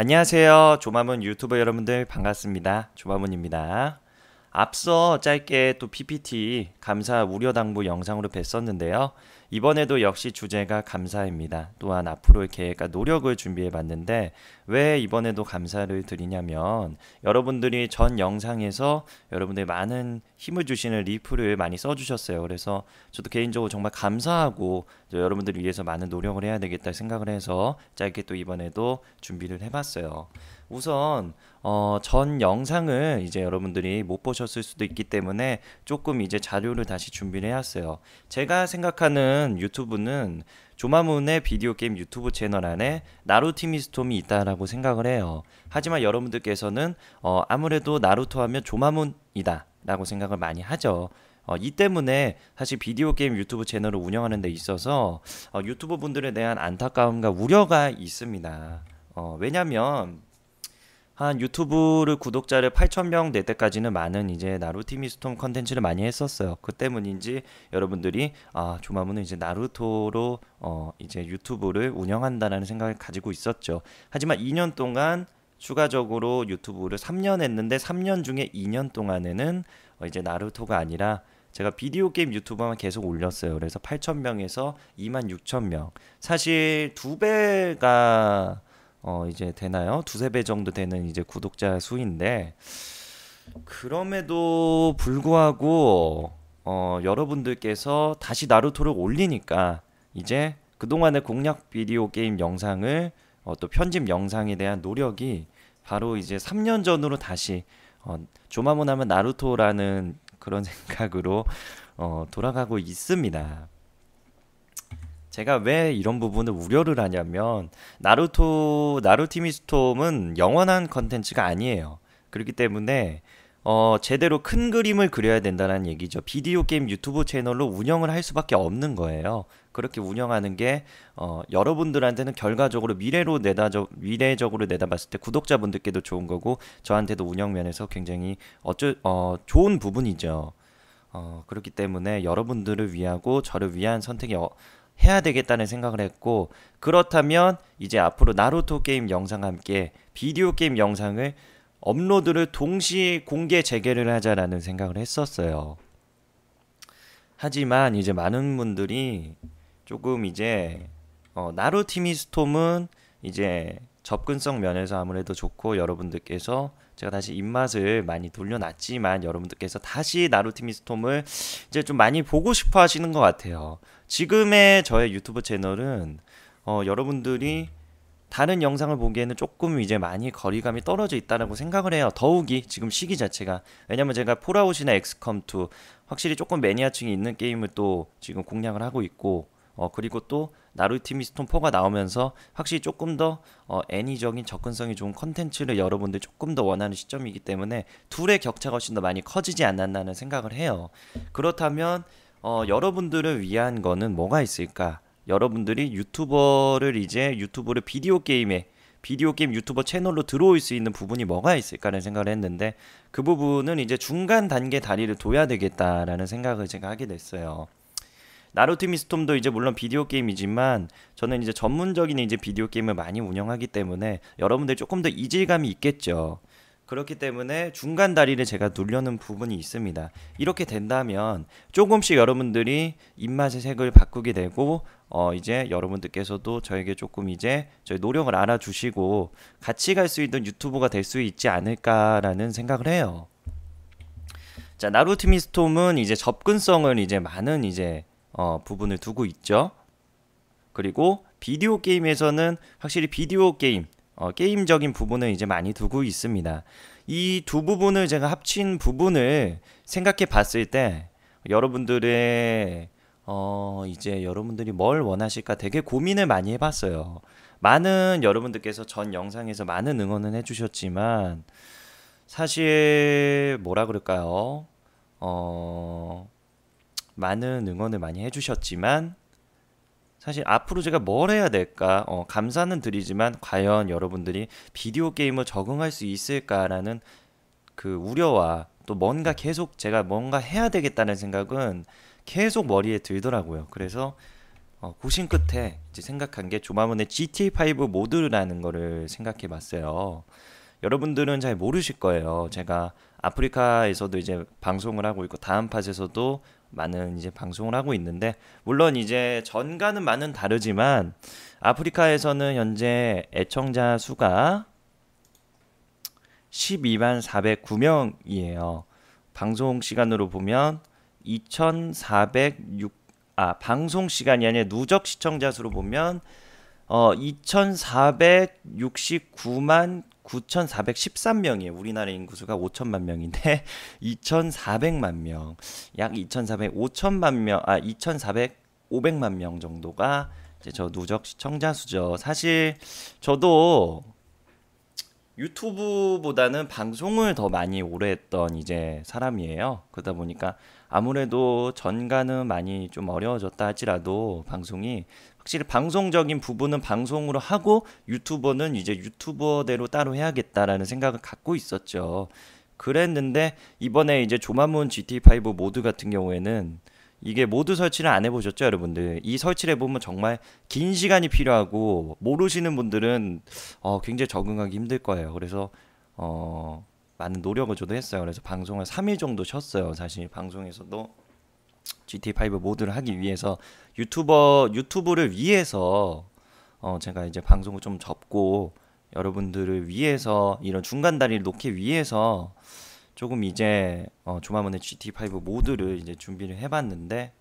안녕하세요. 조마문 유튜버 여러분들 반갑습니다. 조마문입니다. 앞서 짧게 또 PPT 감사 우려 당부 영상으로 뵀었는데요. 이번에도 역시 주제가 감사입니다. 또한 앞으로의 계획과 노력을 준비해 봤는데 왜 이번에도 감사를 드리냐면 여러분들이 전 영상에서 여러분들 많은 힘을 주시는 리플을 많이 써주셨어요. 그래서 저도 개인적으로 정말 감사하고 여러분들을 위해서 많은 노력을 해야 되겠다 생각을 해서 짧게 또 이번에도 준비를 해봤어요. 우선 어, 전 영상을 이제 여러분들이 못 보셨을 수도 있기 때문에 조금 이제 자료를 다시 준비를 해왔어요. 제가 생각하는 유튜브는 조마문의 비디오 게임 유튜브 채널 안에 나루티미스톰이 있다라고 생각을 해요. 하지만 여러분들께서는 어, 아무래도 나루토 하면 조마문이다 라고 생각을 많이 하죠. 어, 이 때문에 사실 비디오 게임 유튜브 채널을 운영하는 데 있어서 어, 유튜버 분들에 대한 안타까움과 우려가 있습니다. 어, 왜냐면 한 유튜브를 구독자를 8,000명 될 때까지는 많은 이제 나루티미스톰 컨텐츠를 많이 했었어요. 그 때문인지 여러분들이 아, 조마무는 이제 나루토로 어, 이제 유튜브를 운영한다라는 생각을 가지고 있었죠. 하지만 2년 동안 추가적으로 유튜브를 3년 했는데 3년 중에 2년 동안에는 어, 이제 나루토가 아니라 제가 비디오 게임 유튜버만 계속 올렸어요. 그래서 8,000명에서 26,000명. 사실 두 배가 어 이제 되나요? 두세 배 정도 되는 이제 구독자 수인데 그럼에도 불구하고 어 여러분들께서 다시 나루토를 올리니까 이제 그동안의 공략 비디오 게임 영상을 어, 또 편집 영상에 대한 노력이 바로 이제 3년 전으로 다시 어, 조마모나면 나루토라는 그런 생각으로 어, 돌아가고 있습니다. 제가 왜 이런 부분을 우려를 하냐면 나루토 나루티미 스톰은 영원한 컨텐츠가 아니에요. 그렇기 때문에 어, 제대로 큰 그림을 그려야 된다는 얘기죠. 비디오 게임 유튜브 채널로 운영을 할 수밖에 없는 거예요. 그렇게 운영하는 게 어, 여러분들한테는 결과적으로 미래로 내다져 미래적으로 내다봤을 때 구독자분들께도 좋은 거고 저한테도 운영 면에서 굉장히 어쩌 어, 좋은 부분이죠. 어, 그렇기 때문에 여러분들을 위하고 저를 위한 선택이 어, 해야 되겠다는 생각을 했고 그렇다면 이제 앞으로 나루토 게임 영상과 함께 비디오 게임 영상을 업로드를 동시에 공개 재개를 하자라는 생각을 했었어요. 하지만 이제 많은 분들이 조금 이제 어, 나루티미 스톰은 이제 접근성 면에서 아무래도 좋고 여러분들께서 제가 다시 입맛을 많이 돌려놨지만 여러분들께서 다시 나루티미 스톰을 이제 좀 많이 보고 싶어 하시는 것 같아요. 지금의 저의 유튜브 채널은 어, 여러분들이 다른 영상을 보기에는 조금 이제 많이 거리감이 떨어져 있다라고 생각을 해요. 더욱이 지금 시기 자체가 왜냐면 제가 폴아웃이나 엑스컴2 확실히 조금 매니아층이 있는 게임을 또 지금 공략을 하고 있고 어 그리고 또 나루티 미스톤 4가 나오면서 확실히 조금 더 어, 애니적인 접근성이 좋은 컨텐츠를 여러분들 조금 더 원하는 시점이기 때문에 둘의 격차가 훨씬 더 많이 커지지 않았나는 생각을 해요. 그렇다면 어, 여러분들을 위한 거는 뭐가 있을까? 여러분들이 유튜버를 이제 유튜브를 비디오 게임에 비디오 게임 유튜버 채널로 들어올 수 있는 부분이 뭐가 있을까라는 생각을 했는데 그 부분은 이제 중간 단계 다리를 둬야 되겠다라는 생각을 제가 하게 됐어요. 나루토미 스톰도 이제 물론 비디오 게임이지만 저는 이제 전문적인 이제 비디오 게임을 많이 운영하기 때문에 여러분들 조금 더 이질감이 있겠죠. 그렇기 때문에 중간 다리를 제가 눌려는 부분이 있습니다. 이렇게 된다면 조금씩 여러분들이 입맛의 색을 바꾸게 되고 어 이제 여러분들께서도 저에게 조금 이제 저희 노력을 알아주시고 같이 갈 수 있는 유튜브가 될 수 있지 않을까라는 생각을 해요. 자 나루트미스톰은 이제 접근성을 이제 많은 이제 어, 부분을 두고 있죠. 그리고 비디오 게임에서는 확실히 비디오 게임, 어, 게임적인 부분을 이제 많이 두고 있습니다. 이 두 부분을 제가 합친 부분을 생각해 봤을 때 여러분들의 어, 이제 여러분들이 뭘 원하실까 되게 고민을 많이 해봤어요. 많은 여러분들께서 전 영상에서 많은 응원은 해주셨지만 사실 뭐라 그럴까요? 어, 많은 응원을 많이 해주셨지만 사실 앞으로 제가 뭘 해야 될까 어, 감사는 드리지만 과연 여러분들이 비디오 게임을 적응할 수 있을까라는 그 우려와 또 뭔가 계속 제가 뭔가 해야 되겠다는 생각은 계속 머리에 들더라고요. 그래서 어, 고심 끝에 이제 생각한 게 조마문의 GT5 모드라는 거를 생각해 봤어요. 여러분들은 잘 모르실 거예요. 제가 아프리카에서도 이제 방송을 하고 있고 다음 팟에서도 많은 이제 방송을 하고 있는데 물론 이제 전과는 많은 다르지만 아프리카에서는 현재 애청자 수가 12만 409명이에요. 방송 시간으로 보면 2,406 아, 방송 시간이 아니라 누적 시청자 수로 보면 어 2,469만 9,413명이에요. 우리나라 인구수가 5천만 명인데 2,400만 명, 약 2,400, 5천만 명, 아 2,400, 500만 명 정도가 이제 저 누적 시청자 수죠. 사실 저도 유튜브보다는 방송을 더 많이 오래 했던 이제 사람이에요. 그러다 보니까 아무래도 전가는 많이 좀 어려워졌다 할지라도 방송이 확실히 방송적인 부분은 방송으로 하고 유튜버는 이제 유튜버대로 따로 해야겠다라는 생각을 갖고 있었죠. 그랬는데 이번에 이제 조만문 GT5 모드 같은 경우에는 이게 모드 설치를 안 해보셨죠, 여러분들? 이 설치를 해보면 정말 긴 시간이 필요하고 모르시는 분들은 어, 굉장히 적응하기 힘들 거예요. 그래서 어, 많은 노력을 저도 했어요. 그래서 방송을 3일 정도 쉬었어요. 사실 방송에서도 GT5 모드를 하기 위해서 유튜버 유튜브를 위해서 어 제가 이제 방송을 좀 접고 여러분들을 위해서 이런 중간 다리를 놓기 위해서 조금 이제 어 조마문의 GT5 모드를 이제 준비를 해봤는데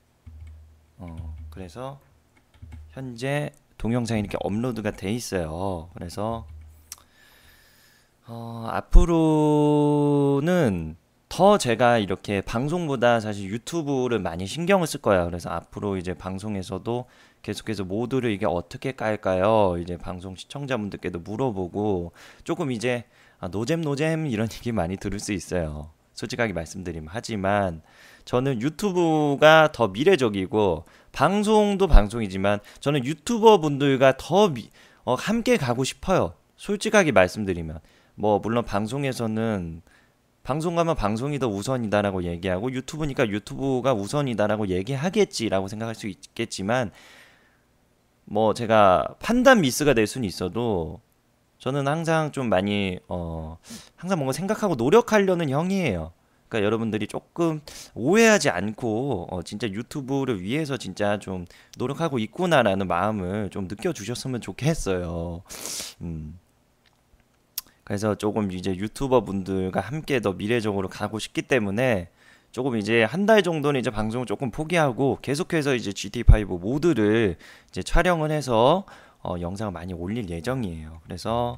어 그래서 현재 동영상이 이렇게 업로드가 돼 있어요. 그래서 어, 앞으로는 더 제가 이렇게 방송보다 사실 유튜브를 많이 신경을 쓸 거야. 그래서 앞으로 이제 방송에서도 계속해서 모두를 이게 어떻게 깔까요? 이제 방송 시청자분들께도 물어보고 조금 이제 아, 노잼 노잼 이런 얘기 많이 들을 수 있어요. 솔직하게 말씀드리면 하지만 저는 유튜브가 더 미래적이고 방송도 방송이지만 저는 유튜버 분들과 더 미, 어, 함께 가고 싶어요. 솔직하게 말씀드리면 뭐 물론 방송에서는 방송가면 방송이 더 우선이다라고 얘기하고 유튜브니까 유튜브가 우선이다라고 얘기하겠지라고 생각할 수 있겠지만 뭐 제가 판단 미스가 될 수는 있어도 저는 항상 좀 많이 어 항상 뭔가 생각하고 노력하려는 형이에요. 그러니까 여러분들이 조금 오해하지 않고 어 진짜 유튜브를 위해서 진짜 좀 노력하고 있구나라는 마음을 좀 느껴 주셨으면 좋겠어요. 음. 그래서 조금 이제 유튜버 분들과 함께 더 미래적으로 가고 싶기 때문에 조금 이제 한 달 정도는 이제 방송을 조금 포기하고 계속해서 이제 GT5 모드를 이제 촬영을 해서 어, 영상을 많이 올릴 예정이에요. 그래서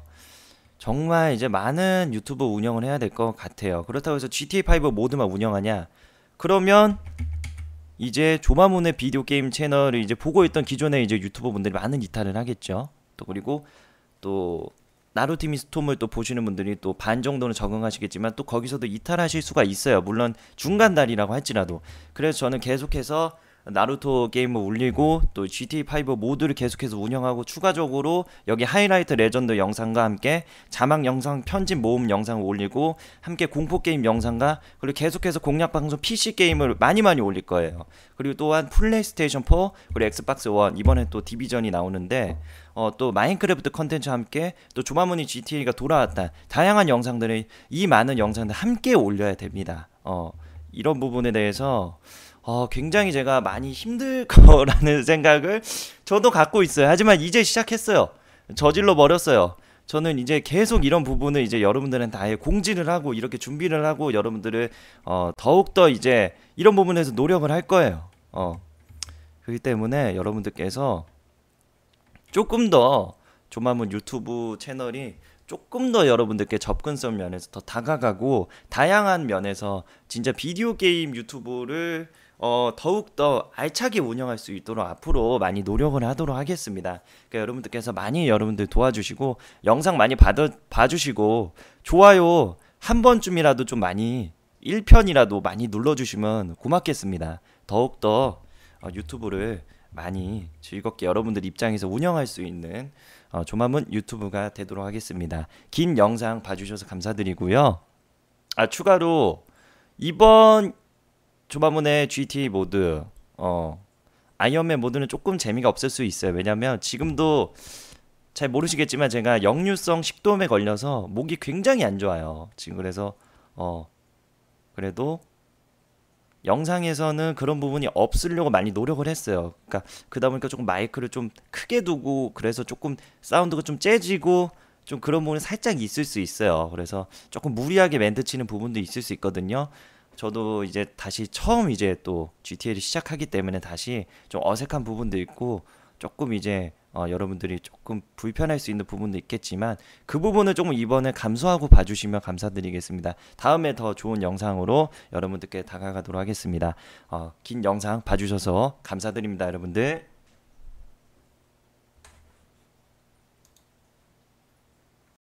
정말 이제 많은 유튜브 운영을 해야 될 것 같아요. 그렇다고 해서 g t 5 모드만 운영하냐? 그러면 이제 조마문의 비디오 게임 채널을 이제 보고 있던 기존의 이제 유튜버 분들이 많은 이탈을 하겠죠. 또 그리고 또 나루티미 스톰을 또 보시는 분들이 또 반 정도는 적응하시겠지만 또 거기서도 이탈하실 수가 있어요. 물론 중간 달이라고 할지라도. 그래서 저는 계속해서 나루토 게임을 올리고 또 GTA5 모드를 계속해서 운영하고 추가적으로 여기 하이라이트 레전드 영상과 함께 자막 영상 편집 모음 영상을 올리고 함께 공포 게임 영상과 그리고 계속해서 공략 방송 PC 게임을 많이 많이 올릴 거예요. 그리고 또한 플레이스테이션 4 그리고 엑스박스 1 이번에 또 디비전이 나오는데 어, 또 마인크래프트 컨텐츠와 함께 또 조마무늬 GTA가 돌아왔다. 다양한 영상들을 이 많은 영상들 함께 올려야 됩니다. 어, 이런 부분에 대해서 어, 굉장히 제가 많이 힘들 거라는 생각을 저도 갖고 있어요. 하지만 이제 시작했어요. 저질러 버렸어요. 저는 이제 계속 이런 부분을 이제 여러분들한테 아예 공지를 하고 이렇게 준비를 하고 여러분들을 어, 더욱더 이제 이런 부분에서 노력을 할 거예요. 어. 그렇기 때문에 여러분들께서 조금 더 조만간 유튜브 채널이 조금 더 여러분들께 접근성 면에서 더 다가가고 다양한 면에서 진짜 비디오 게임 유튜브를 어, 더욱 더 알차게 운영할 수 있도록 앞으로 많이 노력을 하도록 하겠습니다. 그러니까 여러분들께서 많이 여러분들 도와주시고 영상 많이 받아 봐주시고 좋아요 한 번쯤이라도 좀 많이 1편이라도 많이 눌러주시면 고맙겠습니다. 더욱 더 어, 유튜브를 많이 즐겁게 여러분들 입장에서 운영할 수 있는 어, 조마문 유튜브가 되도록 하겠습니다. 긴 영상 봐주셔서 감사드리고요. 아 추가로 이번 조마문의 GT 모드 어 아이언맨 모드는 조금 재미가 없을 수 있어요. 왜냐면 지금도 잘 모르시겠지만 제가 역류성 식도염에 걸려서 목이 굉장히 안 좋아요. 지금 그래서 어 그래도 영상에서는 그런 부분이 없으려고 많이 노력을 했어요. 그러니까 그다 보니까 조금 마이크를 좀 크게 두고 그래서 조금 사운드가 좀 재지고 좀 그런 부분이 살짝 있을 수 있어요. 그래서 조금 무리하게 멘트 치는 부분도 있을 수 있거든요. 저도 이제 다시 처음 이제 또 GTA를 시작하기 때문에 다시 좀 어색한 부분도 있고 조금 이제 어, 여러분들이 조금 불편할 수 있는 부분도 있겠지만 그 부분을 조금 이번에 감수하고 봐주시면 감사드리겠습니다. 다음에 더 좋은 영상으로 여러분들께 다가가도록 하겠습니다. 어, 긴 영상 봐주셔서 감사드립니다, 여러분들.